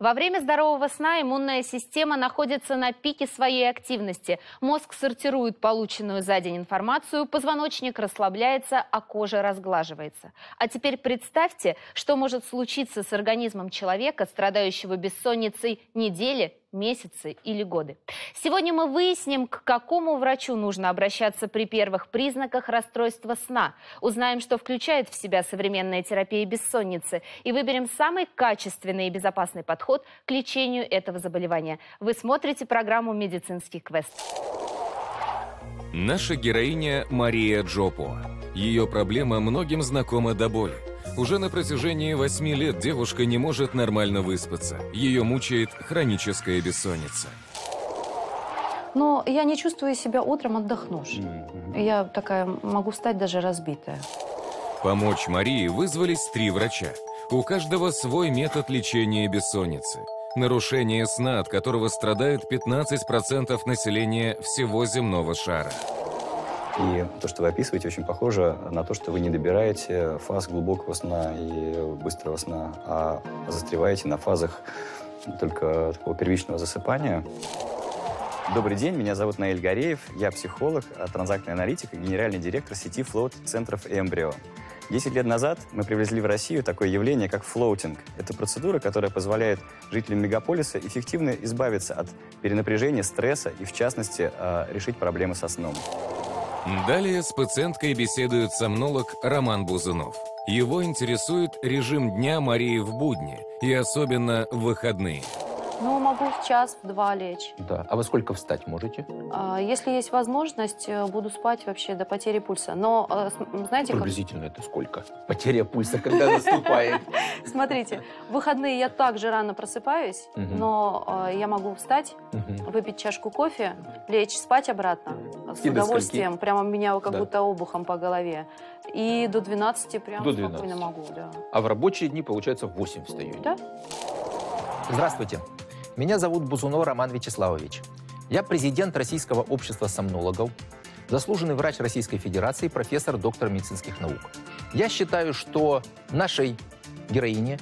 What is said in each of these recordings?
Во время здорового сна иммунная система находится на пике своей активности. Мозг сортирует полученную за день информацию, позвоночник расслабляется, а кожа разглаживается. А теперь представьте, что может случиться с организмом человека, страдающего бессонницей недели месяцы или годы. Сегодня мы выясним, к какому врачу нужно обращаться при первых признаках расстройства сна. Узнаем, что включает в себя современная терапия бессонницы. И выберем самый качественный и безопасный подход к лечению этого заболевания. Вы смотрите программу «Медицинский квест». Наша героиня Мария Джопо. Ее проблема многим знакома до боли. Уже на протяжении восьми лет девушка не может нормально выспаться. Ее мучает хроническая бессонница. Но я не чувствую себя утром отдохнувшей. Я такая, могу стать даже разбитая. Помочь Марии вызвались три врача. У каждого свой метод лечения бессонницы. Нарушение сна, от которого страдает 15% населения всего земного шара. И то, что вы описываете, очень похоже на то, что вы не добираете фаз глубокого сна и быстрого сна, а застреваете на фазах только такого первичного засыпания. Добрый день, меня зовут Наиль Гореев, я психолог, а транзактный аналитик и генеральный директор сети флот центров «Эмбрио». Десять лет назад мы привезли в Россию такое явление, как флоутинг. Это процедура, которая позволяет жителям мегаполиса эффективно избавиться от перенапряжения, стресса и, в частности, а, решить проблемы со сном. Далее с пациенткой беседует сомнолог Роман Бузунов. Его интересует режим дня Марии в будни и особенно в выходные. Ну, могу в час, в два лечь. Да. А во сколько встать можете? А, если есть возможность, э, буду спать вообще до потери пульса. Но, а, знаете... Приблизительно как... это сколько? Потеря пульса, когда наступает? Смотрите, в выходные я также рано просыпаюсь, но э, я могу встать, выпить чашку кофе, лечь спать обратно с удовольствием. Прямо меня как будто обухом по голове. И до 12 прям до 12. спокойно могу, да. А в рабочие дни, получается, в 8 встаю. Да. Здравствуйте. Меня зовут Бузунов Роман Вячеславович. Я президент Российского общества сомнологов, заслуженный врач Российской Федерации, профессор, доктор медицинских наук. Я считаю, что нашей героине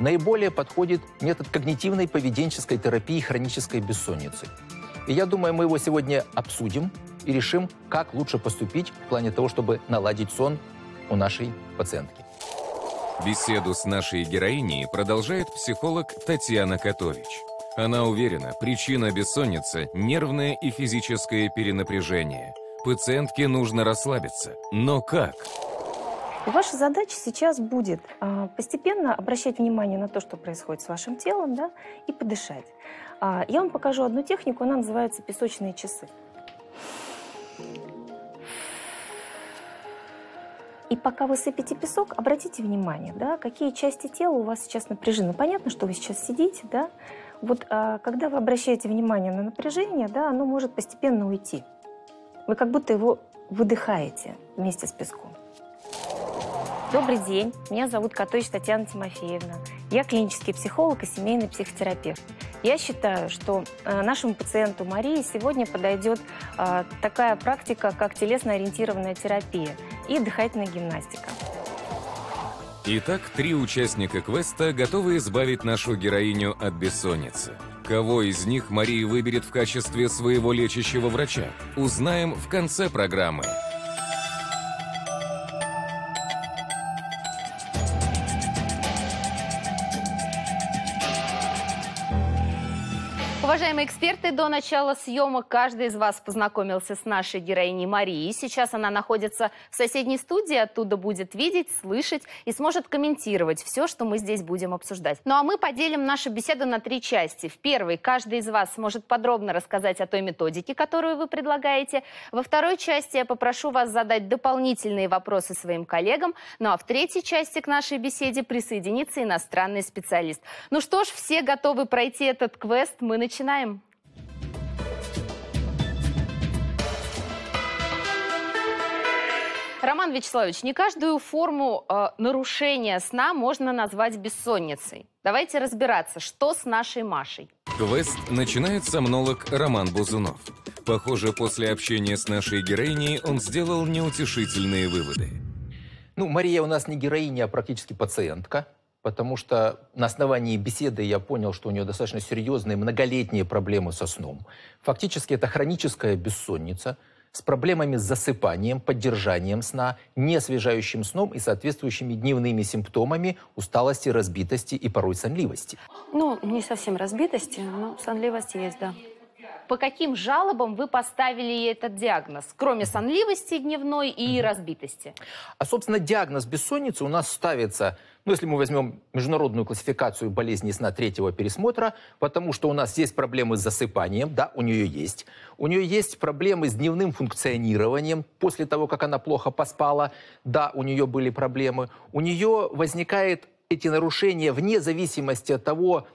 наиболее подходит метод когнитивной поведенческой терапии хронической бессонницы. И я думаю, мы его сегодня обсудим и решим, как лучше поступить в плане того, чтобы наладить сон у нашей пациентки. Беседу с нашей героиней продолжает психолог Татьяна Котович. Она уверена, причина бессонницы – нервное и физическое перенапряжение. Пациентке нужно расслабиться. Но как? Ваша задача сейчас будет а, постепенно обращать внимание на то, что происходит с вашим телом, да, и подышать. А, я вам покажу одну технику, она называется «песочные часы». И пока вы сыпете песок, обратите внимание, да, какие части тела у вас сейчас напряжены. Понятно, что вы сейчас сидите, да, вот а, когда вы обращаете внимание на напряжение, да, оно может постепенно уйти. Вы как будто его выдыхаете вместе с песком. Добрый день, меня зовут Катович Татьяна Тимофеевна. Я клинический психолог и семейный психотерапевт. Я считаю, что а, нашему пациенту Марии сегодня подойдет а, такая практика, как телесно-ориентированная терапия и дыхательная гимнастика. Итак, три участника квеста готовы избавить нашу героиню от бессонницы. Кого из них Мария выберет в качестве своего лечащего врача, узнаем в конце программы. Уважаемые эксперты, до начала съемок каждый из вас познакомился с нашей героиней Марией. Сейчас она находится в соседней студии, оттуда будет видеть, слышать и сможет комментировать все, что мы здесь будем обсуждать. Ну а мы поделим нашу беседу на три части. В первой каждый из вас сможет подробно рассказать о той методике, которую вы предлагаете. Во второй части я попрошу вас задать дополнительные вопросы своим коллегам. Ну а в третьей части к нашей беседе присоединится иностранный специалист. Ну что ж, все готовы пройти этот квест, мы начинаем. Роман Вячеславович, не каждую форму э, нарушения сна можно назвать бессонницей. Давайте разбираться, что с нашей Машей. Квест начинает сомнолог Роман Бузунов. Похоже, после общения с нашей героиней он сделал неутешительные выводы. Ну, Мария у нас не героиня, а практически пациентка потому что на основании беседы я понял, что у нее достаточно серьезные многолетние проблемы со сном. Фактически это хроническая бессонница – с проблемами с засыпанием, поддержанием сна, неосвежающим сном и соответствующими дневными симптомами усталости, разбитости и порой сонливости. Ну, не совсем разбитости, но сонливость есть, да по каким жалобам вы поставили этот диагноз, кроме сонливости дневной и mm-hmm. разбитости? А, собственно, диагноз бессонницы у нас ставится, ну, если мы возьмем международную классификацию болезней сна третьего пересмотра, потому что у нас есть проблемы с засыпанием, да, у нее есть. У нее есть проблемы с дневным функционированием после того, как она плохо поспала, да, у нее были проблемы. У нее возникает эти нарушения вне зависимости от того,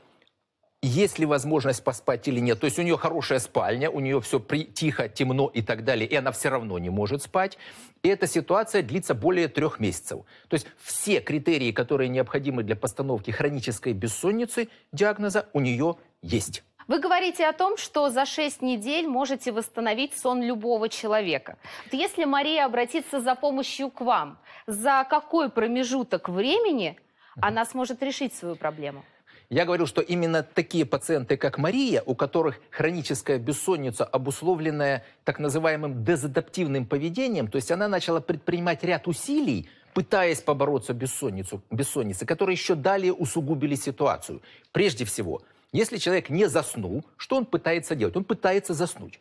есть ли возможность поспать или нет. То есть у нее хорошая спальня, у нее все при, тихо, темно и так далее, и она все равно не может спать. И эта ситуация длится более трех месяцев. То есть все критерии, которые необходимы для постановки хронической бессонницы диагноза, у нее есть. Вы говорите о том, что за 6 недель можете восстановить сон любого человека. если Мария обратится за помощью к вам, за какой промежуток времени она сможет решить свою проблему? Я говорил, что именно такие пациенты, как Мария, у которых хроническая бессонница, обусловленная так называемым дезадаптивным поведением, то есть она начала предпринимать ряд усилий, пытаясь побороться бессонницу, бессонницы, которые еще далее усугубили ситуацию. Прежде всего, если человек не заснул, что он пытается делать? Он пытается заснуть.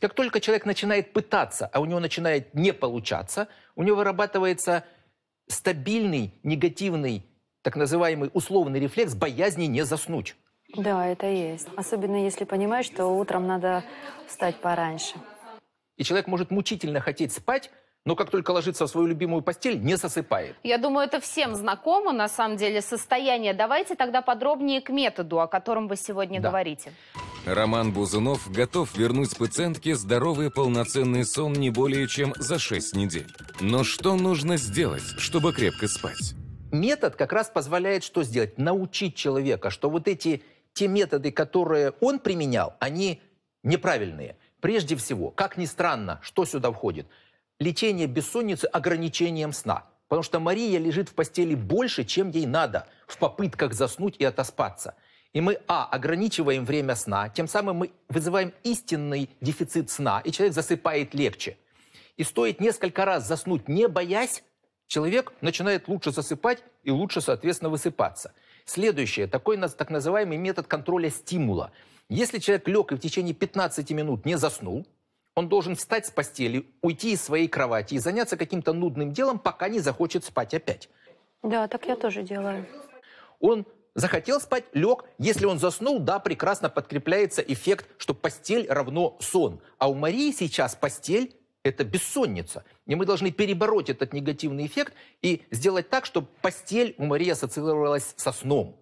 Как только человек начинает пытаться, а у него начинает не получаться, у него вырабатывается стабильный негативный так называемый условный рефлекс боязни не заснуть. Да, это есть. Особенно если понимаешь, что утром надо встать пораньше. И человек может мучительно хотеть спать, но как только ложится в свою любимую постель, не засыпает. Я думаю, это всем знакомо, на самом деле, состояние. Давайте тогда подробнее к методу, о котором вы сегодня да. говорите. Роман Бузунов готов вернуть пациентке здоровый полноценный сон не более чем за 6 недель. Но что нужно сделать, чтобы крепко спать? метод как раз позволяет что сделать? Научить человека, что вот эти те методы, которые он применял, они неправильные. Прежде всего, как ни странно, что сюда входит? Лечение бессонницы ограничением сна. Потому что Мария лежит в постели больше, чем ей надо, в попытках заснуть и отоспаться. И мы, а, ограничиваем время сна, тем самым мы вызываем истинный дефицит сна, и человек засыпает легче. И стоит несколько раз заснуть, не боясь, Человек начинает лучше засыпать и лучше, соответственно, высыпаться. Следующее, такой так называемый метод контроля стимула. Если человек лег и в течение 15 минут не заснул, он должен встать с постели, уйти из своей кровати и заняться каким-то нудным делом, пока не захочет спать опять. Да, так я тоже делаю. Он захотел спать, лег. Если он заснул, да, прекрасно подкрепляется эффект, что постель равно сон. А у Марии сейчас постель это бессонница. И мы должны перебороть этот негативный эффект и сделать так, чтобы постель у Марии ассоциировалась со сном.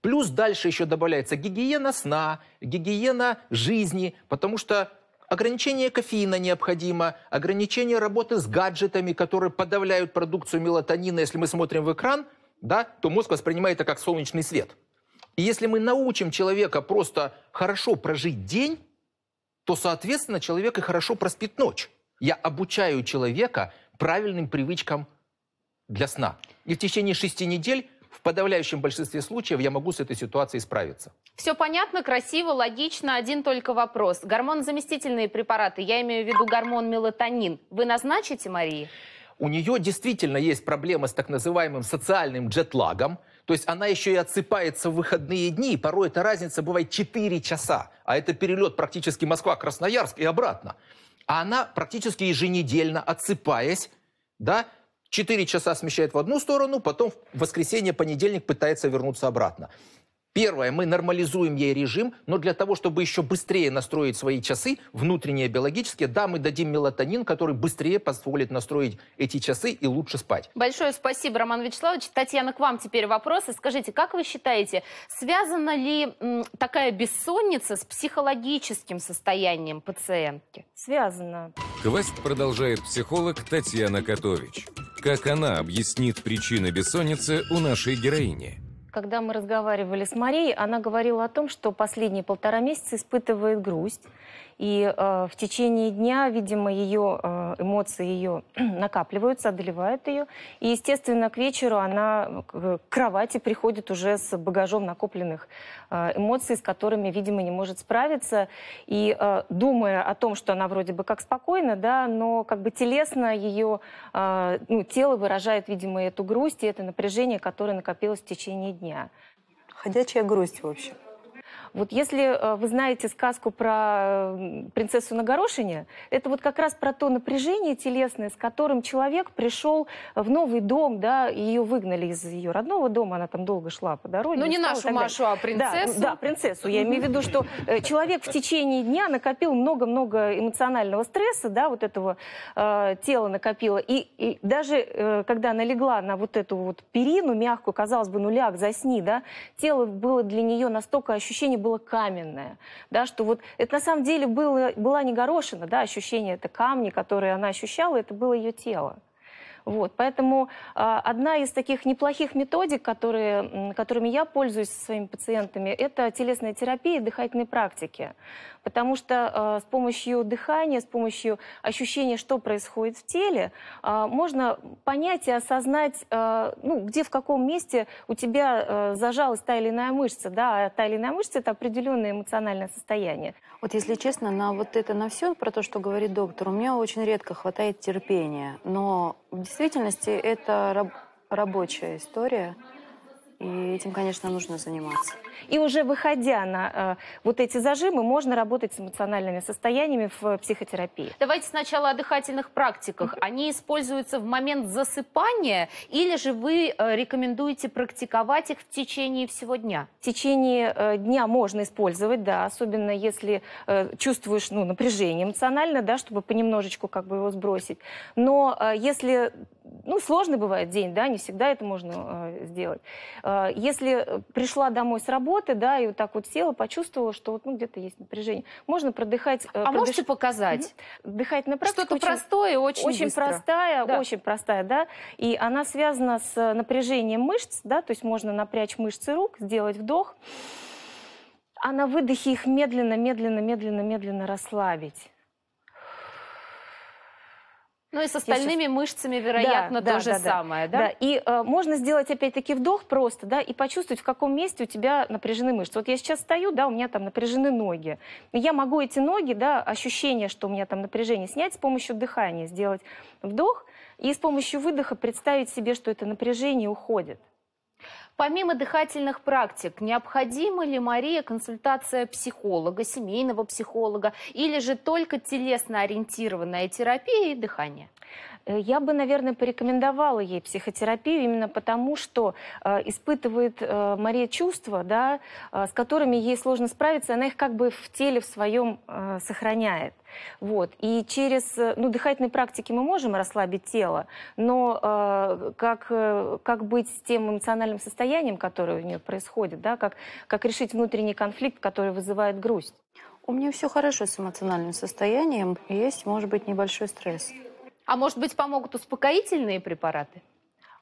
Плюс дальше еще добавляется гигиена сна, гигиена жизни, потому что ограничение кофеина необходимо, ограничение работы с гаджетами, которые подавляют продукцию мелатонина. Если мы смотрим в экран, да, то мозг воспринимает это как солнечный свет. И если мы научим человека просто хорошо прожить день, то, соответственно, человек и хорошо проспит ночь. Я обучаю человека правильным привычкам для сна. И в течение шести недель в подавляющем большинстве случаев я могу с этой ситуацией справиться. Все понятно, красиво, логично. Один только вопрос. заместительные препараты, я имею в виду гормон мелатонин, вы назначите Марии? У нее действительно есть проблема с так называемым социальным джетлагом. То есть она еще и отсыпается в выходные дни, и порой эта разница бывает 4 часа. А это перелет практически Москва-Красноярск и обратно. А она практически еженедельно, отсыпаясь, да, 4 часа смещает в одну сторону, потом в воскресенье, понедельник пытается вернуться обратно. Первое, мы нормализуем ей режим, но для того, чтобы еще быстрее настроить свои часы, внутренние, биологические, да, мы дадим мелатонин, который быстрее позволит настроить эти часы и лучше спать. Большое спасибо, Роман Вячеславович. Татьяна, к вам теперь вопросы. Скажите, как вы считаете, связана ли такая бессонница с психологическим состоянием пациентки? Связана. Квест продолжает психолог Татьяна Котович. Как она объяснит причины бессонницы у нашей героини? Когда мы разговаривали с Марией, она говорила о том, что последние полтора месяца испытывает грусть, и э, в течение дня, видимо, ее э, эмоции ее накапливаются, одолевают ее. И, естественно, к вечеру она э, к кровати приходит уже с багажом накопленных э, эмоций, с которыми, видимо, не может справиться. И э, думая о том, что она вроде бы как спокойна, да, но как бы телесно ее э, ну, тело выражает, видимо, эту грусть и это напряжение, которое накопилось в течение дня. Ходячая грусть, в общем. Вот если э, вы знаете сказку про принцессу на горошине, это вот как раз про то напряжение телесное, с которым человек пришел в новый дом, да, ее выгнали из ее родного дома, она там долго шла по дороге. Ну не нашу Машу, а принцессу. Да, да, принцессу. Я имею в виду, что э, человек в течение дня накопил много-много эмоционального стресса, да, вот этого э, тела накопило. И, и даже э, когда она легла на вот эту вот перину мягкую, казалось бы, нуляк, засни, да, тело было для нее настолько ощущение было каменное, да, что вот это на самом деле было, была не горошина, да, ощущение это камни, которые она ощущала, это было ее тело. Вот, поэтому а, одна из таких неплохих методик, которые, которыми я пользуюсь со своими пациентами, это телесная терапия и дыхательные практики. Потому что а, с помощью дыхания, с помощью ощущения, что происходит в теле, а, можно понять и осознать, ну, где, в каком месте у тебя зажалась та или иная мышца. Да, а та или иная мышца – это определенное эмоциональное состояние. Вот если честно, на вот это, на все про то, что говорит доктор, у меня очень редко хватает терпения. Но действительности это раб- рабочая история. И этим, конечно, нужно заниматься. И уже выходя на э, вот эти зажимы, можно работать с эмоциональными состояниями в психотерапии. Давайте сначала о дыхательных практиках. Они используются в момент засыпания или же вы э, рекомендуете практиковать их в течение всего дня? В течение э, дня можно использовать, да, особенно если э, чувствуешь ну, напряжение эмоционально, да, чтобы понемножечку как бы его сбросить. Но э, если ну, сложный бывает день, да, не всегда это можно э, сделать. Э, если э, пришла домой с работы, да, и вот так вот села, почувствовала, что вот, ну, где-то есть напряжение, можно продыхать. Э, а продыш... можете показать? Угу. Дыхать на практике. Что-то очень, простое, очень Очень быстро. простая, да. очень простая, да, и она связана с э, напряжением мышц, да, то есть можно напрячь мышцы рук, сделать вдох, а на выдохе их медленно, медленно, медленно, медленно расслабить ну и с остальными Я мышцами, вероятно, да, то да, же да, самое, да? Да, и э, можно сделать опять-таки вдох просто, да, и почувствовать, в каком месте у тебя напряжены мышцы. Вот я сейчас стою, да, у меня там напряжены ноги. Я могу эти ноги, да, ощущение, что у меня там напряжение, снять с помощью дыхания, сделать вдох, и с помощью выдоха представить себе, что это напряжение уходит. Помимо дыхательных практик, необходима ли Мария консультация психолога, семейного психолога или же только телесно ориентированная терапия и дыхание? Э, я бы, наверное, порекомендовала ей психотерапию именно потому, что э, испытывает э, Мария чувства, да, с которыми ей сложно справиться, она их как бы в теле в своем сохраняет. Вот. И через ну, дыхательные практики мы можем расслабить тело, но э, как, э, как быть с тем эмоциональным состоянием, которое у нее происходит, да? как, как решить внутренний конфликт, который вызывает грусть? У меня все хорошо с эмоциональным состоянием, есть, может быть, небольшой стресс. А может быть, помогут успокоительные препараты?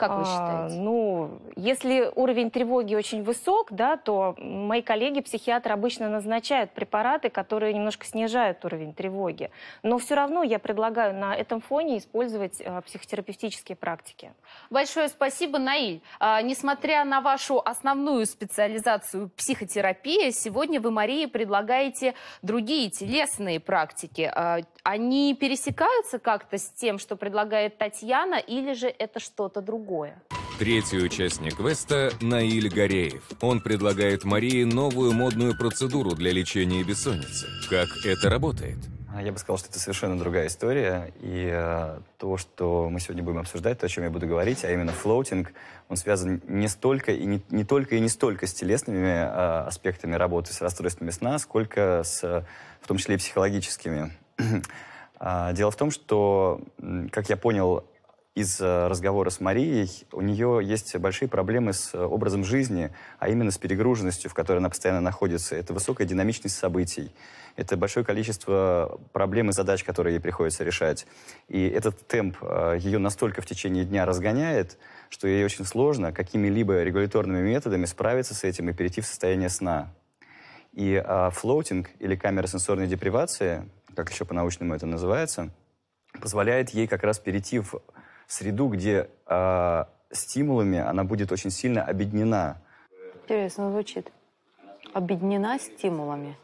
Как вы а, считаете? А, ну, если уровень тревоги очень высок, да, то мои коллеги-психиатры обычно назначают препараты, которые немножко снижают уровень тревоги. Но все равно я предлагаю на этом фоне использовать а, психотерапевтические практики. Большое спасибо, Наиль. А, несмотря на вашу основную специализацию психотерапия, сегодня вы, Мария, предлагаете другие телесные практики. А, они пересекаются как-то с тем, что предлагает Татьяна, или же это что-то другое? другое. Третий участник квеста – Наиль Гореев. Он предлагает Марии новую модную процедуру для лечения бессонницы. Как это работает? А, я бы сказал, что это совершенно другая история. И э, то, что мы сегодня будем обсуждать, то, о чем я буду говорить, а именно флоутинг, он связан не столько и не, не только и не столько с телесными э, аспектами работы с расстройствами сна, сколько с, в том числе и психологическими. А, дело в том, что, как я понял, из э, разговора с Марией, у нее есть большие проблемы с э, образом жизни, а именно с перегруженностью, в которой она постоянно находится. Это высокая динамичность событий, это большое количество проблем и задач, которые ей приходится решать. И этот темп э, ее настолько в течение дня разгоняет, что ей очень сложно какими-либо регуляторными методами справиться с этим и перейти в состояние сна. И а, флоутинг или камера сенсорной депривации, как еще по-научному это называется, позволяет ей как раз перейти в среду, где э, стимулами она будет очень сильно объединена. Интересно ну, звучит. Объединена стимулами?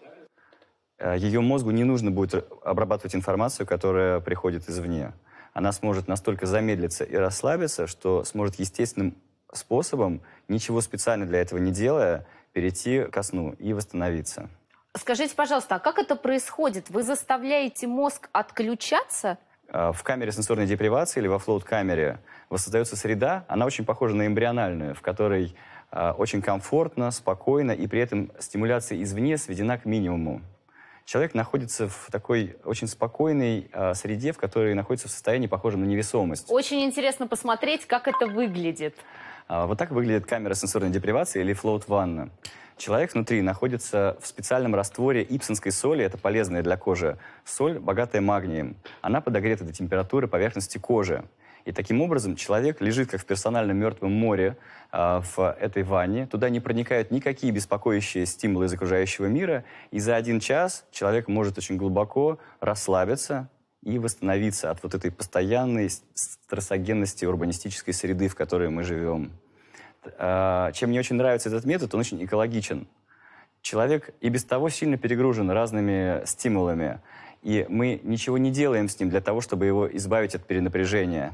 Э, Ее мозгу не нужно будет обрабатывать информацию, которая приходит извне. Она сможет настолько замедлиться и расслабиться, что сможет естественным способом, ничего специально для этого не делая, перейти ко сну и восстановиться. Скажите, пожалуйста, а как это происходит? Вы заставляете мозг отключаться а, в камере сенсорной депривации или во флоут-камере воссоздается среда, она очень похожа на эмбриональную, в которой а, очень комфортно, спокойно, и при этом стимуляция извне сведена к минимуму. Человек находится в такой очень спокойной э, среде, в которой находится в состоянии, похожем на невесомость. Очень интересно посмотреть, как это выглядит. А, вот так выглядит камера сенсорной депривации или флоут-ванна. Человек внутри находится в специальном растворе ипсонской соли, это полезная для кожи соль, богатая магнием. Она подогрета до температуры поверхности кожи. И таким образом человек лежит как в персональном мертвом море э, в этой ванне. Туда не проникают никакие беспокоящие стимулы из окружающего мира. И за один час человек может очень глубоко расслабиться, и восстановиться от вот этой постоянной стрессогенности урбанистической среды, в которой мы живем. А, чем мне очень нравится этот метод, он очень экологичен. Человек и без того сильно перегружен разными стимулами, и мы ничего не делаем с ним для того, чтобы его избавить от перенапряжения.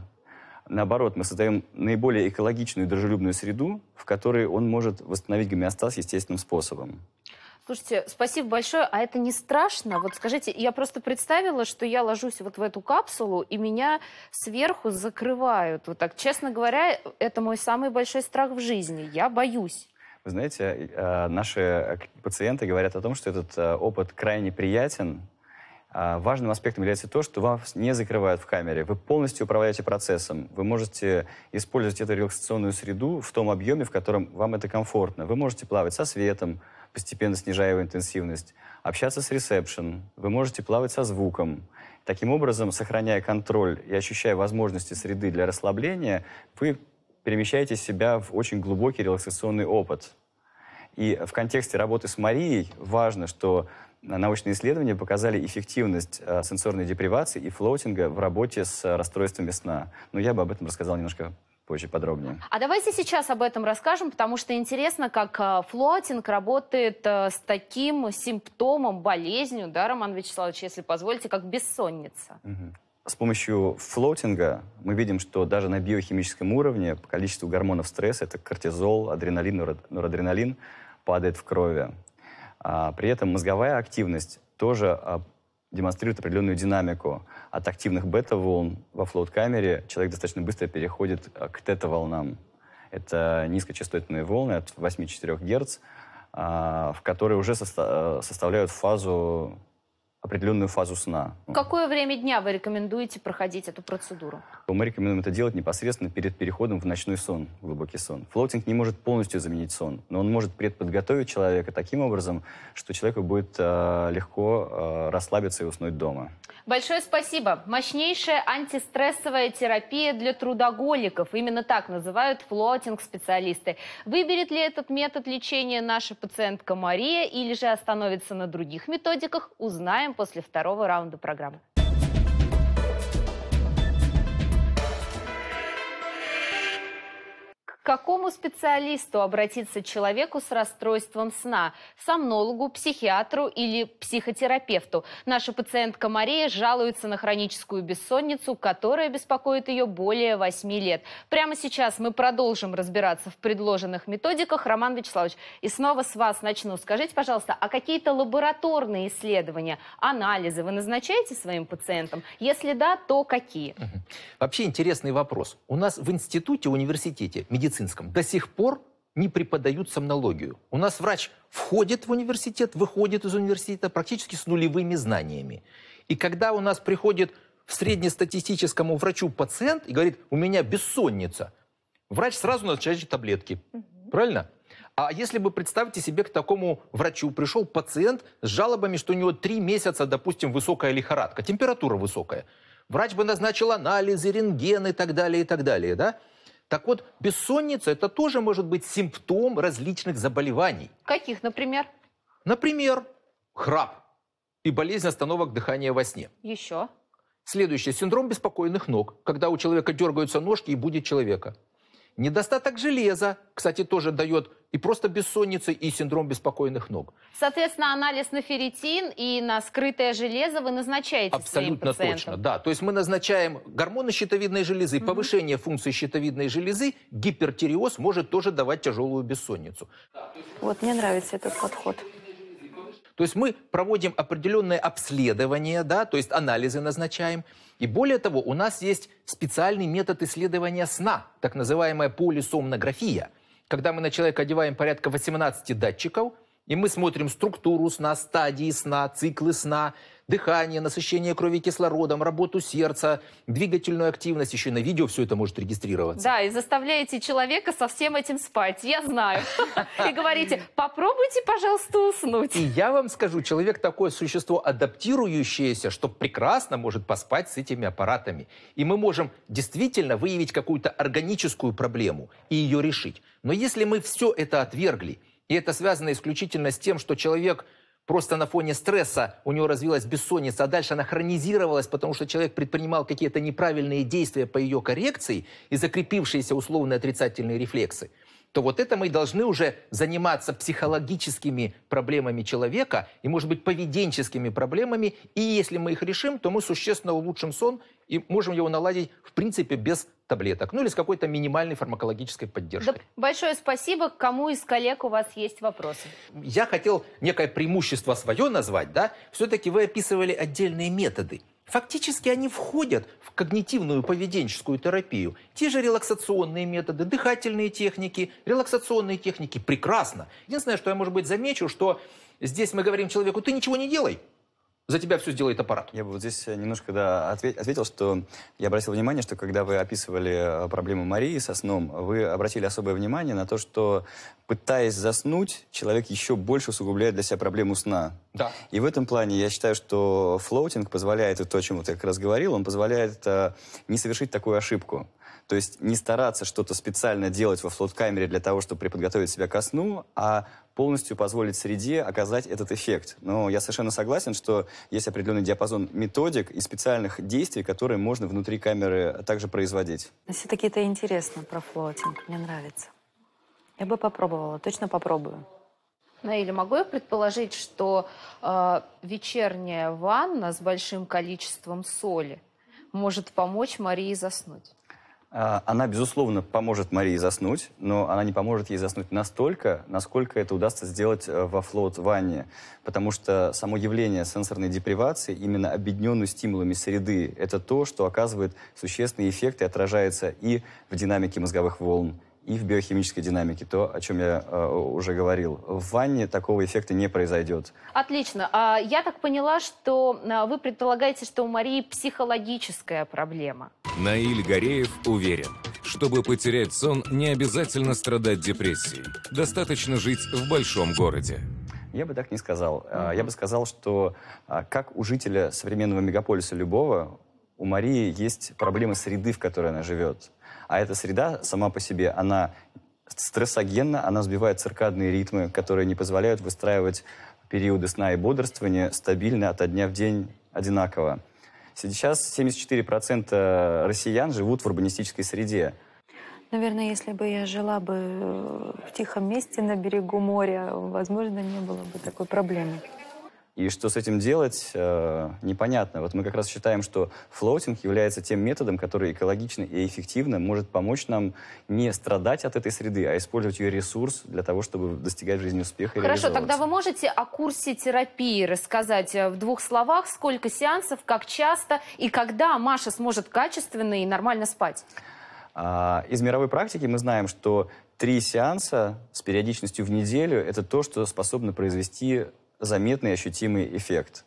Наоборот, мы создаем наиболее экологичную и дружелюбную среду, в которой он может восстановить гомеостаз естественным способом. Слушайте, спасибо большое. А это не страшно? Вот скажите, я просто представила, что я ложусь вот в эту капсулу, и меня сверху закрывают. Вот так, честно говоря, это мой самый большой страх в жизни. Я боюсь. Вы знаете, э, наши э, пациенты говорят о том, что этот э, опыт крайне приятен. А, важным аспектом является то, что вас не закрывают в камере. Вы полностью управляете процессом. Вы можете использовать эту релаксационную среду в том объеме, в котором вам это комфортно. Вы можете плавать со светом, постепенно снижая его интенсивность, общаться с ресепшн, вы можете плавать со звуком. Таким образом, сохраняя контроль и ощущая возможности среды для расслабления, вы перемещаете себя в очень глубокий релаксационный опыт. И в контексте работы с Марией важно, что научные исследования показали эффективность э, сенсорной депривации и флоутинга в работе с расстройствами сна. Но я бы об этом рассказал немножко позже подробнее. А давайте сейчас об этом расскажем, потому что интересно, как э, флотинг работает э, с таким симптомом, болезнью, да, Роман Вячеславович, если позволите, как бессонница. С помощью флотинга мы видим, что даже на биохимическом уровне по количеству гормонов стресса, это кортизол, адреналин, норадреналин, падает в крови. А, при этом мозговая активность тоже а, демонстрирует определенную динамику. От активных бета-волн во флоут-камере человек достаточно быстро переходит э, к тета-волнам. Это низкочастотные волны от 8-4 Гц, а, в которые уже э, составляют фазу определенную фазу сна. какое время дня вы рекомендуете проходить эту процедуру? Мы рекомендуем это делать непосредственно перед переходом в ночной сон, глубокий сон. Флоутинг не может полностью заменить сон, но он может предподготовить человека таким образом, что человеку будет э, легко э, расслабиться и уснуть дома. Большое спасибо. Мощнейшая антистрессовая терапия для трудоголиков. Именно так называют флоутинг-специалисты. Выберет ли этот метод лечения наша пациентка Мария или же остановится на других методиках, узнаем после второго раунда программы. какому специалисту обратиться человеку с расстройством сна? Сомнологу, психиатру или психотерапевту? Наша пациентка Мария жалуется на хроническую бессонницу, которая беспокоит ее более 8 лет. Прямо сейчас мы продолжим разбираться в предложенных методиках. Роман Вячеславович, и снова с вас начну. Скажите, пожалуйста, а какие-то лабораторные исследования, анализы вы назначаете своим пациентам? Если да, то какие? Вообще интересный вопрос. У нас в институте, университете медицинский медицинском до сих пор не преподают сомнологию. У нас врач входит в университет, выходит из университета практически с нулевыми знаниями. И когда у нас приходит в среднестатистическому врачу пациент и говорит, у меня бессонница, врач сразу назначает таблетки. Угу. Правильно? А если бы, представьте себе, к такому врачу пришел пациент с жалобами, что у него три месяца, допустим, высокая лихорадка, температура высокая. Врач бы назначил анализы, рентген и так далее, и так далее, да? Так вот, бессонница – это тоже может быть симптом различных заболеваний. Каких, например? Например, храп и болезнь остановок дыхания во сне. Еще? Следующий – синдром беспокойных ног, когда у человека дергаются ножки и будет человека. Недостаток железа, кстати, тоже дает и просто бессонницы, и синдром беспокойных ног. Соответственно, анализ на ферритин и на скрытое железо вы назначаете Абсолютно своим точно, да. То есть мы назначаем гормоны щитовидной железы, угу. повышение функции щитовидной железы, гипертиреоз может тоже давать тяжелую бессонницу. Вот, мне нравится этот подход. То есть мы проводим определенное обследование, да, то есть анализы назначаем. И более того, у нас есть специальный метод исследования сна, так называемая полисомнография, когда мы на человека одеваем порядка 18 датчиков, и мы смотрим структуру сна, стадии сна, циклы сна, дыхание, насыщение крови кислородом, работу сердца, двигательную активность. Еще на видео все это может регистрироваться. Да, и заставляете человека со всем этим спать. Я знаю. И говорите, попробуйте, пожалуйста, уснуть. И я вам скажу, человек такое существо адаптирующееся, что прекрасно может поспать с этими аппаратами. И мы можем действительно выявить какую-то органическую проблему и ее решить. Но если мы все это отвергли, и это связано исключительно с тем, что человек – Просто на фоне стресса у него развилась бессонница, а дальше она хронизировалась, потому что человек предпринимал какие-то неправильные действия по ее коррекции и закрепившиеся условно отрицательные рефлексы то вот это мы должны уже заниматься психологическими проблемами человека и, может быть, поведенческими проблемами. И если мы их решим, то мы существенно улучшим сон и можем его наладить, в принципе, без таблеток, ну или с какой-то минимальной фармакологической поддержкой. Да, большое спасибо. Кому из коллег у вас есть вопросы? Я хотел некое преимущество свое назвать, да? Все-таки вы описывали отдельные методы. Фактически они входят в когнитивную поведенческую терапию. Те же релаксационные методы, дыхательные техники, релаксационные техники. Прекрасно. Единственное, что я, может быть, замечу, что здесь мы говорим человеку, ты ничего не делай за тебя все сделает аппарат. Я бы вот здесь э, немножко да, ответил, что я обратил внимание, что когда вы описывали э, проблему Марии со сном, вы обратили особое внимание на то, что пытаясь заснуть, человек еще больше усугубляет для себя проблему сна. Да. И в этом плане я считаю, что флоутинг позволяет, и то, о чем вот я как раз говорил, он позволяет э, не совершить такую ошибку. То есть не стараться что-то специально делать во камере для того, чтобы приподготовить себя ко сну, а полностью позволить среде оказать этот эффект. Но я совершенно согласен, что есть определенный диапазон методик и специальных действий, которые можно внутри камеры также производить. Все-таки это интересно про флотинг, мне нравится. Я бы попробовала, точно попробую. Наиля, ну, могу я предположить, что э, вечерняя ванна с большим количеством соли может помочь Марии заснуть? А, она, безусловно, поможет Марии заснуть, но она не поможет ей заснуть настолько, насколько это удастся сделать э, во флот-ванне. Потому что само явление сенсорной депривации, именно объединенной стимулами среды, это то, что оказывает существенные эффекты, и отражается и в динамике мозговых волн, и в биохимической динамике, то, о чем я э, уже говорил. В ванне такого эффекта не произойдет. Отлично. А я так поняла, что а, вы предполагаете, что у Марии психологическая проблема. Наиль Гореев уверен, чтобы потерять сон, не обязательно страдать депрессией. Достаточно жить в большом городе. Я бы так не сказал. Mm-hmm. Я бы сказал, что а, как у жителя современного мегаполиса любого, у Марии есть проблемы среды, в которой она живет. А эта среда сама по себе, она стрессогенна, она сбивает циркадные ритмы, которые не позволяют выстраивать периоды сна и бодрствования стабильно от дня в день одинаково. Сейчас 74% россиян живут в урбанистической среде. Наверное, если бы я жила бы э, в тихом месте на берегу моря, возможно, не было бы такой проблемы. И что с этим делать, э, непонятно. Вот мы как раз считаем, что флоутинг является тем методом, который экологично и эффективно может помочь нам не страдать от этой среды, а использовать ее ресурс для того, чтобы достигать в жизни успеха и Хорошо, тогда вы можете о курсе терапии рассказать э, в двух словах, сколько сеансов, как часто и когда Маша сможет качественно и нормально спать? А, из мировой практики мы знаем, что три сеанса с периодичностью в неделю – это то, что способно произвести заметный ощутимый эффект.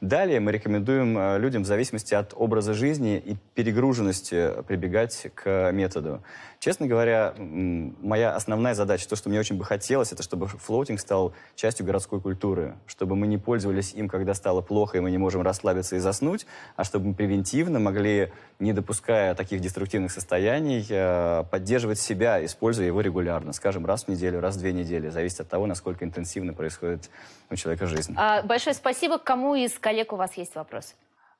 Далее мы рекомендуем э, людям в зависимости от образа жизни и перегруженности прибегать к методу. Честно говоря, моя основная задача, то, что мне очень бы хотелось, это чтобы флоутинг стал частью городской культуры, чтобы мы не пользовались им, когда стало плохо, и мы не можем расслабиться и заснуть, а чтобы мы превентивно могли, не допуская таких деструктивных состояний, э, поддерживать себя, используя его регулярно, скажем, раз в неделю, раз в две недели, зависит от того, насколько интенсивно происходит у человека жизнь. А, большое спасибо. Кому из коллег у вас есть вопросы?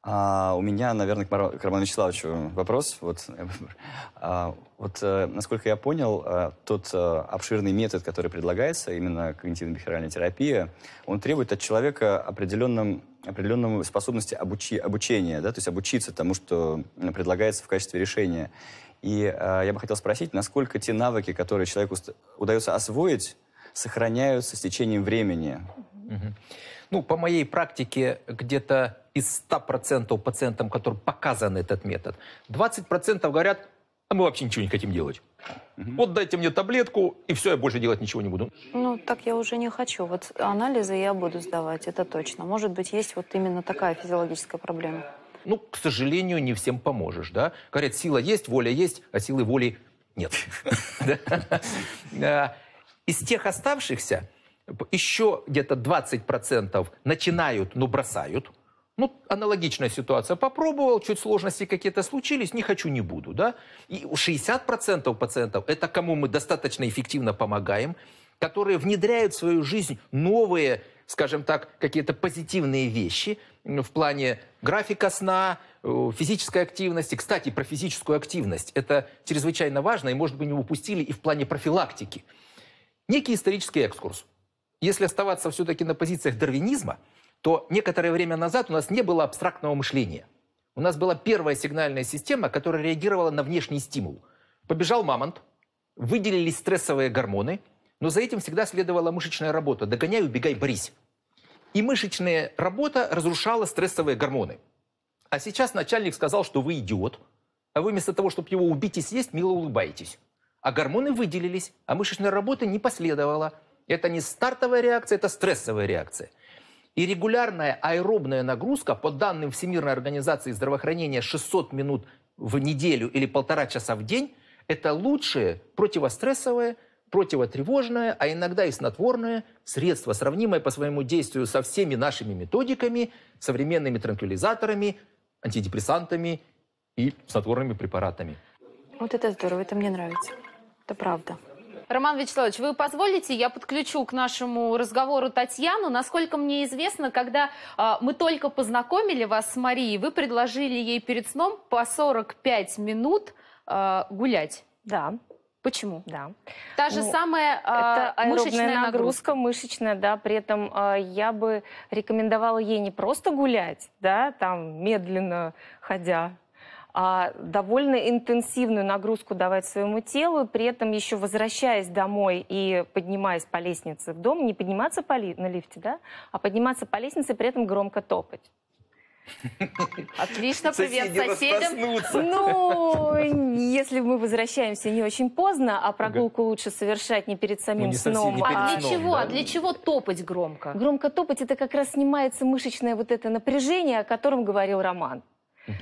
А, у меня, наверное, к, Мар... к Роману Вячеславовичу вопрос. Вот, э, а, вот а, насколько я понял, а, тот а, обширный метод, который предлагается, именно когнитивно-бихеральная терапия, он требует от человека определенном определенному способности обучи, обучения, да, то есть обучиться тому, что предлагается в качестве решения. И э, я бы хотел спросить, насколько те навыки, которые человеку удается освоить, сохраняются с течением времени? Mm-hmm ну, по моей практике, где-то из 100% пациентам, которым показан этот метод, 20% говорят, а мы вообще ничего не хотим делать. Угу. Вот дайте мне таблетку, и все, я больше делать ничего не буду. Ну, так я уже не хочу. Вот анализы я буду сдавать, это точно. Может быть, есть вот именно такая физиологическая проблема. Ну, к сожалению, не всем поможешь, да? Говорят, сила есть, воля есть, а силы воли нет. А, из тех оставшихся еще где-то 20% начинают, но ну, бросают. Ну, аналогичная ситуация. Попробовал, чуть сложности какие-то случились, не хочу, не буду. Да? И 60% пациентов – это кому мы достаточно эффективно помогаем, которые внедряют в свою жизнь новые, скажем так, какие-то позитивные вещи в плане графика сна, э, физической активности. Кстати, про физическую активность. Это чрезвычайно важно, и, может быть, не упустили и в плане профилактики. Некий исторический экскурс если оставаться все-таки на позициях дарвинизма, то некоторое время назад у нас не было абстрактного мышления. У нас была первая сигнальная система, которая реагировала на внешний стимул. Побежал мамонт, выделились стрессовые гормоны, но за этим всегда следовала мышечная работа «догоняй, убегай, борись». И мышечная работа разрушала стрессовые гормоны. А сейчас начальник сказал, что вы идиот, а вы вместо того, чтобы его убить и съесть, мило улыбаетесь. А гормоны выделились, а мышечной работы не последовало – это не стартовая реакция, это стрессовая реакция. И регулярная аэробная нагрузка, по данным Всемирной организации здравоохранения, 600 минут в неделю или полтора часа в день, это лучшее противострессовое, противотревожное, а иногда и снотворное средство, сравнимое по своему действию со всеми нашими методиками, современными транквилизаторами, антидепрессантами и снотворными препаратами. Вот это здорово, это мне нравится. Это правда. Роман Вячеславович, вы позволите, я подключу к нашему разговору Татьяну. Насколько мне известно, когда э, мы только познакомили вас с Марией, вы предложили ей перед сном по 45 минут э, гулять. Да. Почему? Да. Та же ну, самая а, это э, это мышечная нагрузка, нагрузка мышечная, да. При этом э, я бы рекомендовала ей не просто гулять, да, там медленно ходя а, довольно интенсивную нагрузку давать своему телу, при этом еще возвращаясь домой и поднимаясь по лестнице в дом, не подниматься по ли... на лифте, да, а подниматься по лестнице, при этом громко топать. Отлично, привет соседям. Ну, если мы возвращаемся не очень поздно, а прогулку лучше совершать не перед самим ну, не сном. Совсем, перед а... а для чего? Да? А для чего топать громко? Громко топать это как раз снимается мышечное вот это напряжение, о котором говорил Роман.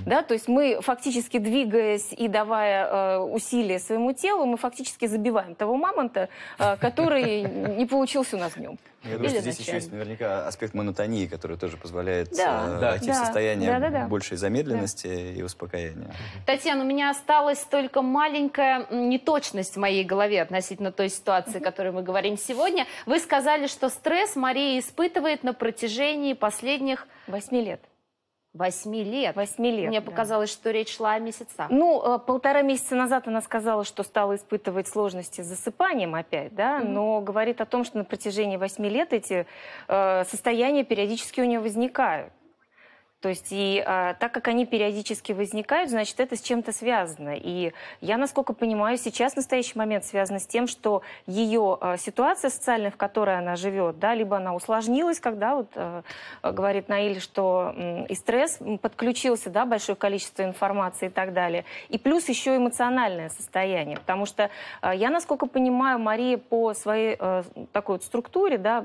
Да, то есть мы фактически двигаясь и давая э, усилия своему телу, мы фактически забиваем того мамонта, э, который не получился у нас днем. Я думаю, что здесь еще есть наверняка аспект монотонии, который тоже позволяет да, э, войти в состояние большей замедленности и успокоения. Татьяна, у меня осталась только маленькая неточность в моей голове относительно той ситуации, о которой мы говорим сегодня. Вы сказали, что стресс Мария испытывает на протяжении последних... Восьми лет. Восьми лет. Восьми лет. Мне да. показалось, что речь шла о месяцах. Ну, э, полтора месяца назад она сказала, что стала испытывать сложности с засыпанием опять, да, mm-hmm. но говорит о том, что на протяжении восьми лет эти э, состояния периодически у нее возникают. То есть и а, так как они периодически возникают, значит, это с чем-то связано. И я, насколько понимаю, сейчас настоящий момент связан с тем, что ее а, ситуация социальная, в которой она живет, да, либо она усложнилась, когда вот а, говорит Наиль, что м, и стресс подключился, да, большое количество информации и так далее. И плюс еще эмоциональное состояние, потому что а, я, насколько понимаю, Мария по своей а, такой вот структуре, да,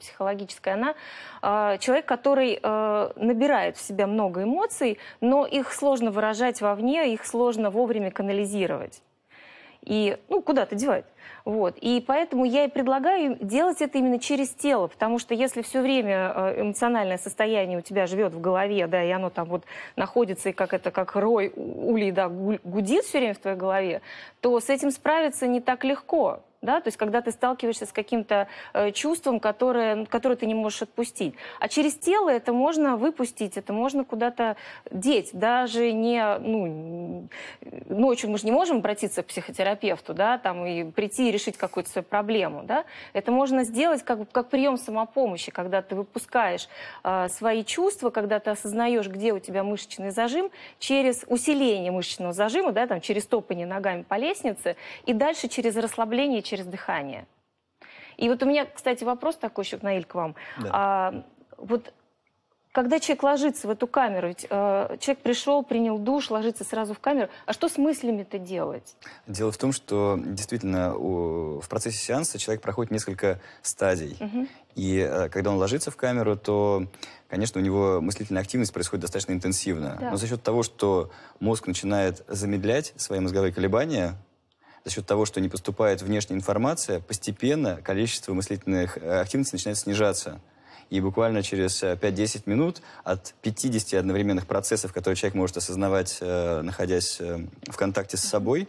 психологической, она а, человек, который а, набирает собирают в себя много эмоций, но их сложно выражать вовне, их сложно вовремя канализировать. И, ну, куда-то девать. Вот. И поэтому я и предлагаю делать это именно через тело, потому что если все время э, эмоциональное состояние у тебя живет в голове, да, и оно там вот находится, и как это, как рой улей, да, гудит все время в твоей голове, то с этим справиться не так легко. Да? То есть когда ты сталкиваешься с каким-то э, чувством, которое, которое ты не можешь отпустить. А через тело это можно выпустить, это можно куда-то деть. Даже не, ну, ночью мы же не можем обратиться к психотерапевту, да, там и прийти прийти и решить какую-то свою проблему. Да? Это можно сделать как, как прием самопомощи, когда ты выпускаешь э, свои чувства, когда ты осознаешь, где у тебя мышечный зажим, через усиление мышечного зажима, да, там, через топание ногами по лестнице, и дальше через расслабление, через дыхание. И вот у меня, кстати, вопрос такой еще, Наиль, к вам. Да. А, вот когда человек ложится в эту камеру, ведь э, человек пришел, принял душ, ложится сразу в камеру, а что с мыслями-то делать? Дело в том, что действительно у, в процессе сеанса человек проходит несколько стадий. Угу. И э, когда он ложится в камеру, то, конечно, у него мыслительная активность происходит достаточно интенсивно. Да. Но за счет того, что мозг начинает замедлять свои мозговые колебания, за счет того, что не поступает внешняя информация, постепенно количество мыслительных э, активностей начинает снижаться и буквально через 5-10 э, минут от 50 одновременных процессов, которые человек может осознавать, э, находясь э, в контакте с собой,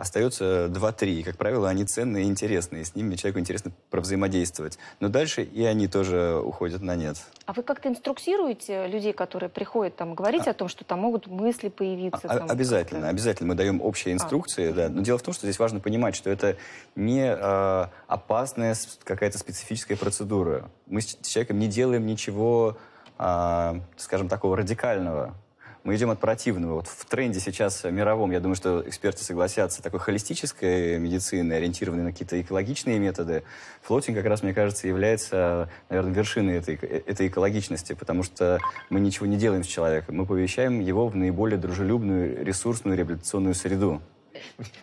остается 2-3. И, как правило, они ценные и интересные. С ними человеку интересно взаимодействовать. Но дальше и они тоже уходят на нет. А вы как-то инструктируете людей, которые приходят там, говорить а... о том, что там могут мысли появиться? А, а там, обязательно, обязательно. Мы даем общие а. инструкции, а. да. Но дело в том, что здесь важно понимать, что это не э, опасная какая-то специфическая процедура. Мы с человеком не делаем ничего, э, скажем, такого радикального мы идем от противного. Вот в тренде сейчас мировом, я думаю, что эксперты согласятся, такой холистической медицины, ориентированной на какие-то экологичные методы, флотинг как раз, мне кажется, является, наверное, вершиной этой, э, этой экологичности, потому что мы ничего не делаем с человеком, мы помещаем его в наиболее дружелюбную ресурсную реабилитационную среду.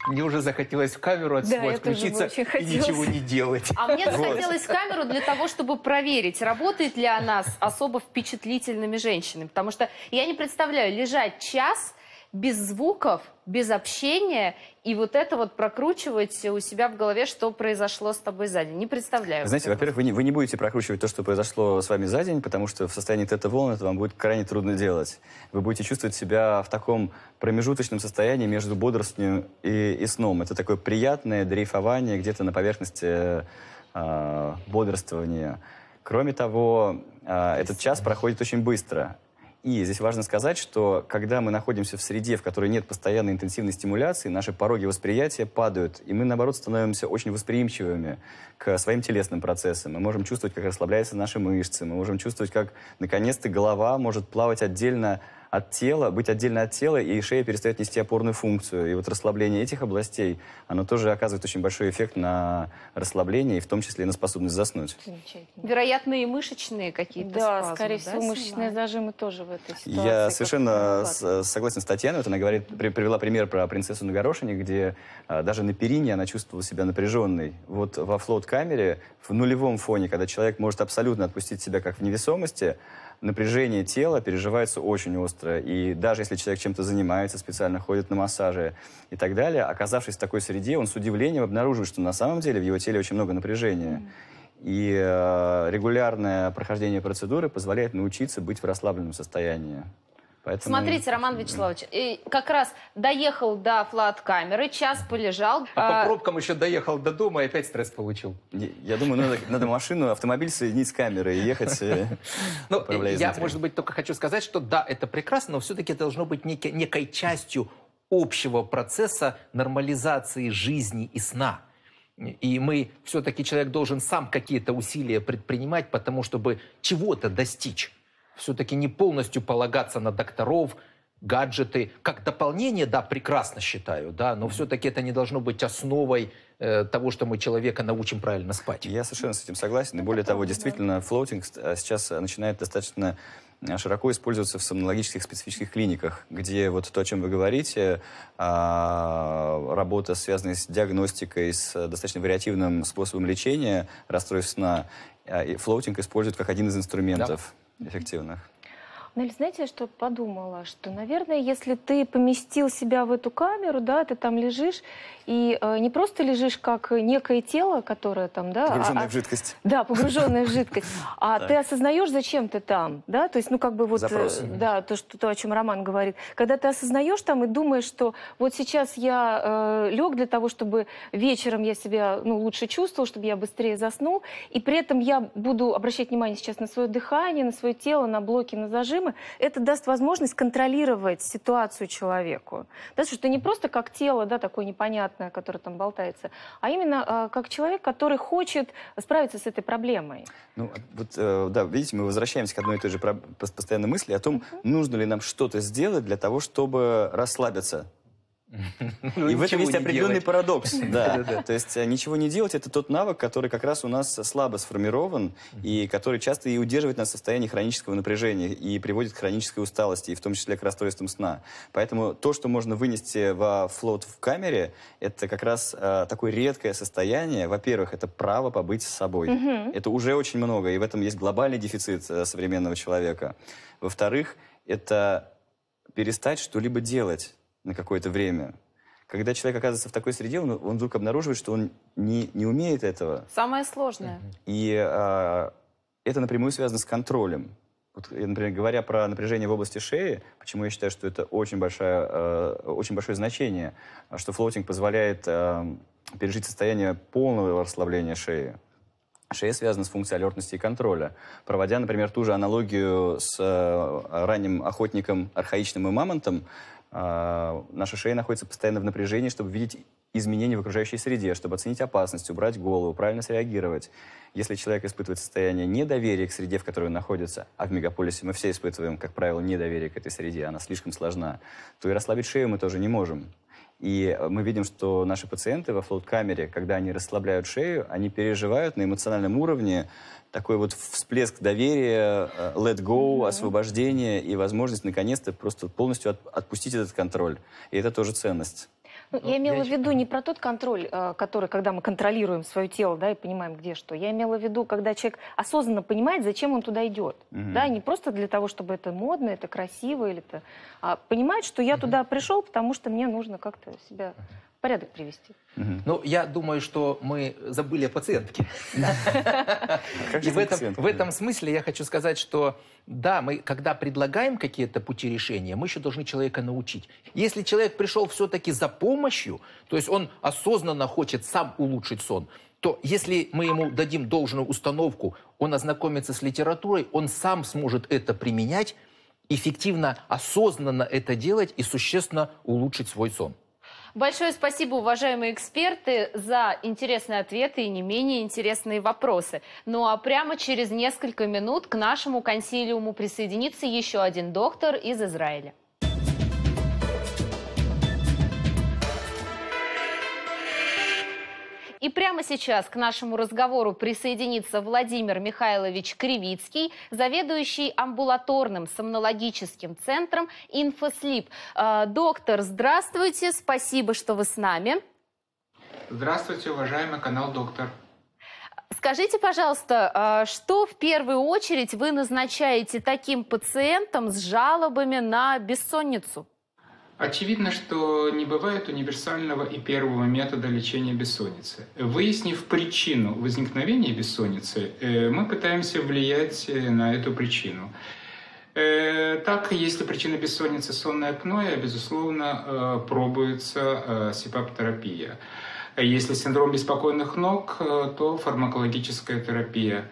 Мне уже захотелось в камеру от да, отключиться и хотелось. ничего не делать. А мне захотелось в камеру для того, чтобы проверить, работает ли она с особо впечатлительными женщинами. Потому что я не представляю, лежать час – без звуков, без общения и вот это вот прокручивать у себя в голове, что произошло с тобой за день. Не представляю. Знаете, во-первых, вы не, вы не будете прокручивать то, что произошло с вами за день, потому что в состоянии тета-волн это вам будет крайне трудно делать. Вы будете чувствовать себя в таком промежуточном состоянии между бодрствованием и, и сном. Это такое приятное дрейфование где-то на поверхности э, бодрствования. Кроме того, э, этот час проходит очень быстро. И здесь важно сказать, что когда мы находимся в среде, в которой нет постоянной интенсивной стимуляции, наши пороги восприятия падают, и мы, наоборот, становимся очень восприимчивыми к своим телесным процессам. Мы можем чувствовать, как расслабляются наши мышцы, мы можем чувствовать, как, наконец-то, голова может плавать отдельно от тела, быть отдельно от тела, и шея перестает нести опорную функцию. И вот расслабление этих областей, оно тоже оказывает очень большой эффект на расслабление, и в том числе и на способность заснуть. Вероятно, и мышечные какие-то Да, спазмы, скорее да, всего, мышечные мышечные зажимы тоже в этой ситуации. Я совершенно с, э, согласен с Татьяной. Вот она говорит, при, привела пример про принцессу на горошине, где а, даже на перине она чувствовала себя напряженной. Вот во флот-камере в нулевом фоне, когда человек может абсолютно отпустить себя как в невесомости, напряжение тела переживается очень остро. И даже если человек чем-то занимается, специально ходит на массажи и так далее, оказавшись в такой среде, он с удивлением обнаруживает, что на самом деле в его теле очень много напряжения. И э, регулярное прохождение процедуры позволяет научиться быть в расслабленном состоянии. Поэтому... Смотрите, Роман Вячеславович, и как раз доехал до флат-камеры, час полежал. А, а по пробкам еще доехал до дома и опять стресс получил. Я, думаю, надо, надо машину, автомобиль соединить с камерой и ехать. Э, ну, я, может быть, только хочу сказать, что да, это прекрасно, но все-таки должно быть некой частью общего процесса нормализации жизни и сна. И мы все-таки человек должен сам какие-то усилия предпринимать, потому чтобы чего-то достичь все-таки не полностью полагаться на докторов, гаджеты. Как дополнение, да, прекрасно считаю, да, но все-таки это не должно быть основой э, того, что мы человека научим правильно спать. Я совершенно с этим согласен. И более того, действительно, флоутинг э, сейчас э, начинает достаточно широко использоваться в сомнологических специфических клиниках, где вот то, о чем вы говорите, а, работа, связанная с диагностикой, с достаточно вариативным способом лечения расстройств сна, флоутинг используют как один из инструментов. Да эффективных. Нель, знаете, что подумала? Что, наверное, если ты поместил себя в эту камеру, да, ты там лежишь, и э, не просто лежишь как некое тело, которое там, да... Погруженная а, в жидкость. А, да, погруженная в жидкость. А ты осознаешь, зачем ты там, да? То есть, ну, как бы вот... Э, да, то, что, то, о чем Роман говорит. Когда ты осознаешь там и думаешь, что вот сейчас я э, лег для того, чтобы вечером я себя, ну, лучше чувствовал, чтобы я быстрее заснул, и при этом я буду обращать внимание сейчас на свое дыхание, на свое тело, на блоки, на зажимы, системы, это даст возможность контролировать ситуацию человеку. Да, что ты не просто как тело, да, такое непонятное, которое там болтается, а именно э, как человек, который хочет справиться с этой проблемой. Ну, а, вот, э, да, видите, мы возвращаемся к одной и той же постоянной мысли о том, угу. нужно ли нам что-то сделать для того, чтобы расслабиться Ну, и в этом есть определенный парадокс. Да. То есть э, ничего не делать – это тот навык, который как раз у нас слабо сформирован и который часто и удерживает нас в состоянии хронического напряжения и приводит к хронической усталости, и в том числе к расстройствам сна. Поэтому то, что можно вынести во флот в камере, это как раз э, такое редкое состояние. Во-первых, это право побыть с собой. Это уже очень много, и в этом есть глобальный дефицит э, современного человека. Во-вторых, это перестать что-либо делать на какое-то время. Когда человек оказывается в такой среде, он, он вдруг обнаруживает, что он не, не умеет этого. Самое сложное. И а, это напрямую связано с контролем. Вот, например, говоря про напряжение в области шеи, почему я считаю, что это очень, большая, э, очень большое значение, что флотинг позволяет э, пережить состояние полного расслабления шеи. Шея связана с функцией алертности и контроля. Проводя, например, ту же аналогию с э, ранним охотником, архаичным и мамонтом, а, наша шея находится постоянно в напряжении, чтобы видеть изменения в окружающей среде, чтобы оценить опасность, убрать голову, правильно среагировать. Если человек испытывает состояние недоверия к среде, в которой он находится, а в мегаполисе мы все испытываем, как правило, недоверие к этой среде, она слишком сложна, то и расслабить шею мы тоже не можем. И э, мы видим, что наши пациенты во флот камере когда они расслабляют шею, они переживают на эмоциональном уровне такой вот всплеск доверия, э, let go, освобождение и возможность наконец-то просто полностью отпустить этот контроль. И это тоже ценность. Ну, я имела в виду не про тот контроль, э, который, когда мы контролируем свое тело, да, и понимаем, где что. Я имела в виду, когда человек осознанно понимает, зачем он туда идет. Угу. Да, не просто для того, чтобы это модно, это красиво или это... А понимает, что я угу. туда пришел, потому что мне нужно как-то себя порядок привести. Угу. Ну, я думаю, что мы забыли о пациентке. И в этом смысле я хочу сказать, что да, мы, когда предлагаем какие-то пути решения, мы еще должны человека научить. Если человек пришел все-таки за помощью, то есть он осознанно хочет сам улучшить сон, то если мы ему дадим должную установку, он ознакомится с литературой, он сам сможет это применять, эффективно, осознанно это делать и существенно улучшить свой сон. Большое спасибо, уважаемые эксперты, за интересные ответы и не менее интересные вопросы. Ну а прямо через несколько минут к нашему консилиуму присоединится еще один доктор из Израиля. И прямо сейчас к нашему разговору присоединится Владимир Михайлович Кривицкий, заведующий амбулаторным сомнологическим центром «Инфослип». А, доктор, здравствуйте, спасибо, что вы с нами. Здравствуйте, уважаемый канал «Доктор». Скажите, пожалуйста, а, что в первую очередь вы назначаете таким пациентам с жалобами на бессонницу? Очевидно, что не бывает универсального и первого метода лечения бессонницы. Выяснив причину возникновения бессонницы, э, мы пытаемся влиять э, на эту причину. Э, так, если причина бессонницы сонная апноэ, безусловно, пробуется терапия. Если синдром беспокойных ног, то фармакологическая терапия.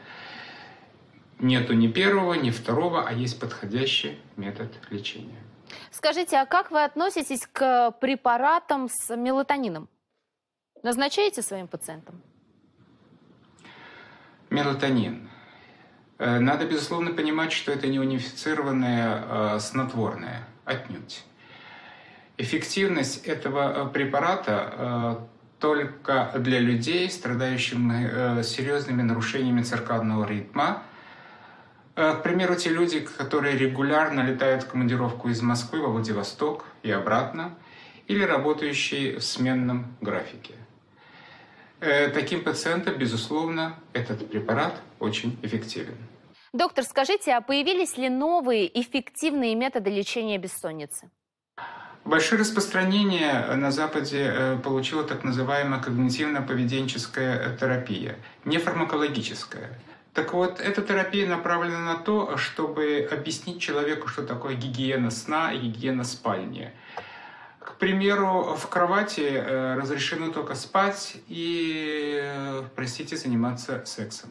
Нету ни первого, ни второго, а есть подходящий метод лечения. Скажите, а как вы относитесь к препаратам с мелатонином? Назначаете своим пациентам? Мелатонин. Э, надо, безусловно, понимать, что это не унифицированное а снотворное, отнюдь. Эффективность этого э, препарата э, только для людей, страдающих серьезными нарушениями циркадного ритма – Э, к примеру, те люди, которые регулярно летают в командировку из Москвы во Владивосток и обратно, или работающие в сменном графике. Э, таким пациентам, безусловно, этот препарат очень эффективен. Доктор, скажите, а появились ли новые эффективные методы лечения бессонницы? Большое распространение на Западе э, получила так называемая когнитивно-поведенческая терапия, не фармакологическая. Так вот, эта терапия направлена на то, чтобы объяснить человеку, что такое гигиена сна и гигиена спальни. К примеру, в кровати э, разрешено только спать и, э, простите, заниматься сексом.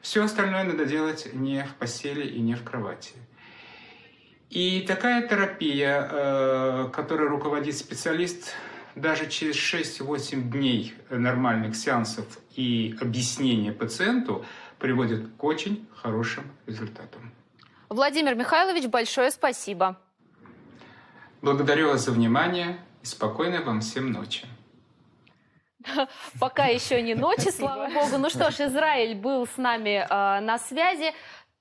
Все остальное надо делать не в постели и не в кровати. И такая терапия, э, которой руководит специалист, даже через 6-8 дней нормальных сеансов и объяснения пациенту приводит к очень хорошим результатам. Владимир Михайлович, большое спасибо. Благодарю вас за внимание и спокойной вам всем ночи. Пока еще не ночи, слава богу. Ну что ж, Израиль был с нами э, на связи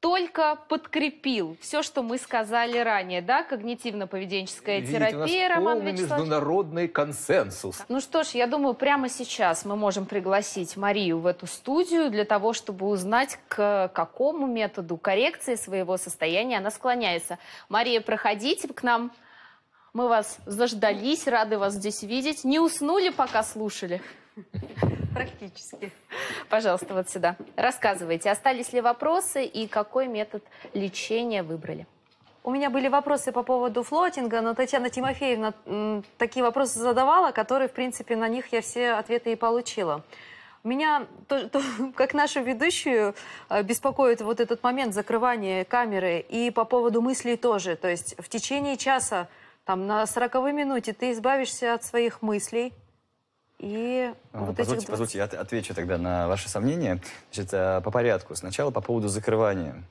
только подкрепил все, что мы сказали ранее, да, когнитивно-поведенческая Видите, терапия, у нас Роман Вячеславович. международный консенсус. Ну что ж, я думаю, прямо сейчас мы можем пригласить Марию в эту студию для того, чтобы узнать, к какому методу коррекции своего состояния она склоняется. Мария, проходите к нам. Мы вас заждались, рады вас здесь видеть. Не уснули, пока слушали? Практически. Пожалуйста, вот сюда. Рассказывайте, остались ли вопросы и какой метод лечения выбрали? У меня были вопросы по поводу флотинга, но Татьяна Тимофеевна такие вопросы задавала, которые, в принципе, на них я все ответы и получила. Меня, то, то, как нашу ведущую, э, беспокоит вот этот момент закрывания камеры и по поводу мыслей тоже. То есть в течение часа, там, на 40 минуте ты избавишься от своих мыслей, и а, вот позвольте, 20... Позвольте, я отвечу тогда на ваши сомнения. Значит, э, по порядку. Сначала по поводу закрывания.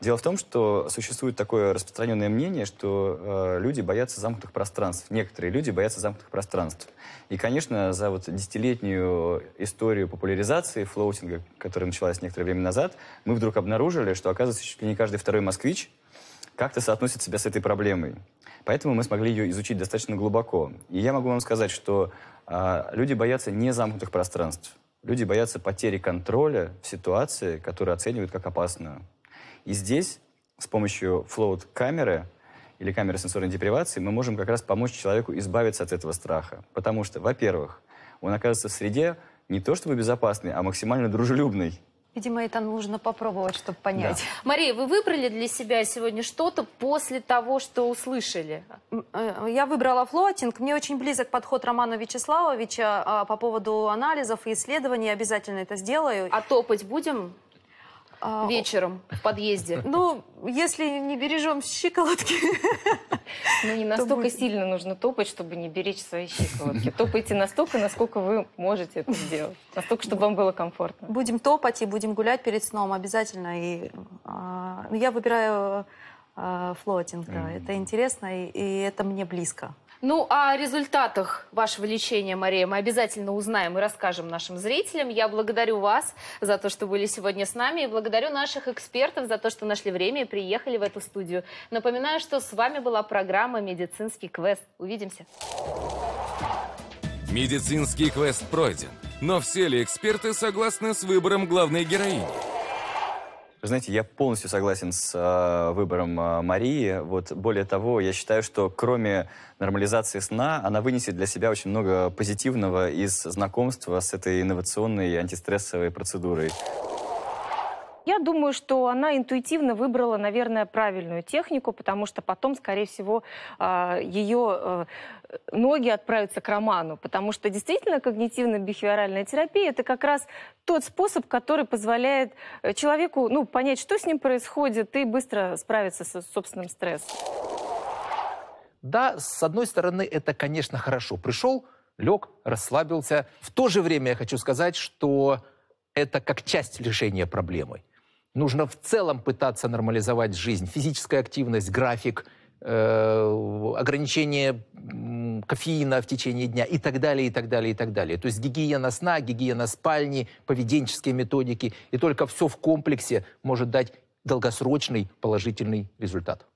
Дело в том, что существует такое распространенное мнение, что э, люди боятся замкнутых пространств. Некоторые люди боятся замкнутых пространств. И, конечно, за вот десятилетнюю историю популяризации флоутинга, которая началась некоторое время назад, мы вдруг обнаружили, что, оказывается, чуть ли не каждый второй москвич как-то соотносит себя с этой проблемой. Поэтому мы смогли ее изучить достаточно глубоко. И я могу вам сказать, что а, люди боятся незамкнутых пространств. Люди боятся потери контроля в ситуации, которую оценивают как опасную. И здесь с помощью флоут-камеры или камеры сенсорной депривации мы можем как раз помочь человеку избавиться от этого страха. Потому что, во-первых, он окажется в среде не то чтобы безопасной, а максимально дружелюбной. Видимо, это нужно попробовать, чтобы понять. Да. Мария, вы выбрали для себя сегодня что-то после того, что услышали? Э, я выбрала флотинг. Мне очень близок подход Романа Вячеславовича а, по поводу анализов и исследований. обязательно это сделаю. А топать будем? А, вечером в подъезде? Ну, если не бережем щиколотки... Ну, не настолько сильно нужно топать, чтобы не беречь свои щиколотки. Топайте настолько, насколько вы можете это сделать. Настолько, чтобы вам было комфортно. Будем топать и будем гулять перед сном обязательно. И, а, я выбираю а, флотинг. Это интересно, и это мне близко. Ну, а о результатах вашего лечения, Мария, мы обязательно узнаем и расскажем нашим зрителям. Я благодарю вас за то, что были сегодня с нами, и благодарю наших экспертов за то, что нашли время и приехали в эту студию. Напоминаю, что с вами была программа «Медицинский квест». Увидимся. Медицинский квест пройден, но все ли эксперты согласны с выбором главной героини? знаете, я полностью согласен с э, выбором э, Марии. Вот, более того, я считаю, что кроме нормализации сна, она вынесет для себя очень много позитивного из знакомства с этой инновационной антистрессовой процедурой. Я думаю, что она интуитивно выбрала, наверное, правильную технику, потому что потом, скорее всего, э, ее ноги отправиться к роману, потому что действительно когнитивно-бихевиоральная терапия это как раз тот способ, который позволяет э, человеку ну, понять, что с ним происходит, и быстро справиться с собственным стрессом. Да, с одной стороны, это, конечно, хорошо. Пришел, лег, расслабился. В то же время я хочу сказать, что это как часть решения проблемы. Нужно в целом пытаться нормализовать жизнь, физическая активность, график – Э, ограничение кофеина в течение дня и так далее, и так далее, и так далее. То есть гигиена сна, гигиена спальни, поведенческие методики. И только все в комплексе может дать долгосрочный положительный результат.